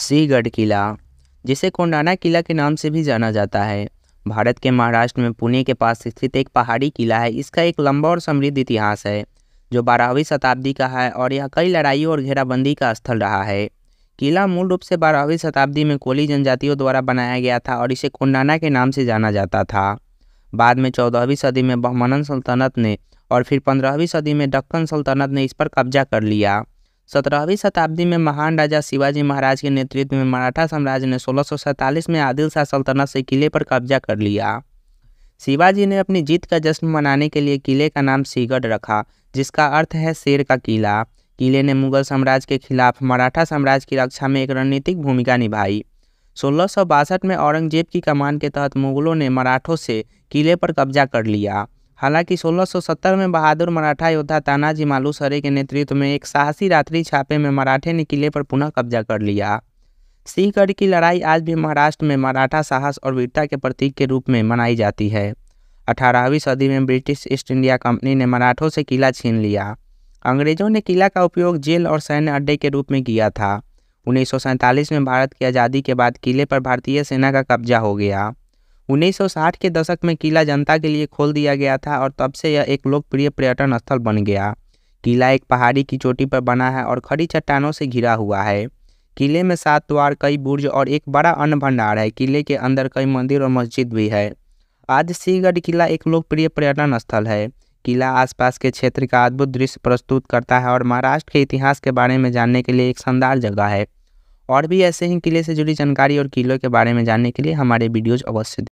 सिंहगढ़ किला जिसे कोंडाना किला के नाम से भी जाना जाता है भारत के महाराष्ट्र में पुणे के पास स्थित एक पहाड़ी किला है इसका एक लंबा और समृद्ध इतिहास है जो बारहवीं शताब्दी का है और यह कई लड़ाइयों और घेराबंदी का स्थल रहा है किला मूल रूप से बारहवीं शताब्दी में कोली जनजातियों द्वारा बनाया गया था और इसे कोंडाना के नाम से जाना जाता था बाद में चौदहवीं सदी में बहमनन सल्तनत ने और फिर पंद्रहवीं सदी में डक्कन सल्तनत ने इस पर कब्जा कर लिया सत्रहवीं शताब्दी में महान राजा शिवाजी महाराज के नेतृत्व में मराठा साम्राज्य ने सोलह में आदिल शाह सल्तनत से किले पर कब्जा कर लिया शिवाजी ने अपनी जीत का जश्न मनाने के लिए किले का नाम सीगढ़ रखा जिसका अर्थ है शेर का किला किले ने मुगल साम्राज्य के खिलाफ मराठा साम्राज्य की रक्षा में एक रणनीतिक भूमिका निभाई सोलह में औरंगजेब की कमान के तहत मुगलों ने मराठों से किले पर कब्जा कर लिया हालांकि 1670 में बहादुर मराठा योद्धा तानाजी मालूसरे के नेतृत्व में एक साहसी रात्रि छापे में मराठे ने किले पर पुनः कब्जा कर लिया सिंहगढ़ की लड़ाई आज भी महाराष्ट्र में मराठा साहस और वीरता के प्रतीक के रूप में मनाई जाती है अठारहवीं सदी में ब्रिटिश ईस्ट इंडिया कंपनी ने मराठों से किला छीन लिया अंग्रेजों ने किला का उपयोग जेल और सैन्य अड्डे के रूप में किया था उन्नीस में भारत की आज़ादी के बाद किले पर भारतीय सेना का कब्जा हो गया 1960 के दशक में किला जनता के लिए खोल दिया गया था और तब से यह एक लोकप्रिय पर्यटन स्थल बन गया किला एक पहाड़ी की चोटी पर बना है और खड़ी चट्टानों से घिरा हुआ है किले में सात द्वार कई बुर्ज और एक बड़ा अन्न भंडार है किले के अंदर कई मंदिर और मस्जिद भी है आज सीगढ़ किला एक लोकप्रिय पर्यटन स्थल है किला आसपास के क्षेत्र का अद्भुत दृश्य प्रस्तुत करता है और महाराष्ट्र के इतिहास के बारे में जानने के लिए एक शानदार जगह है और भी ऐसे ही किले से जुड़ी जानकारी और किलों के बारे में जानने के लिए हमारे वीडियोज़ अवश्य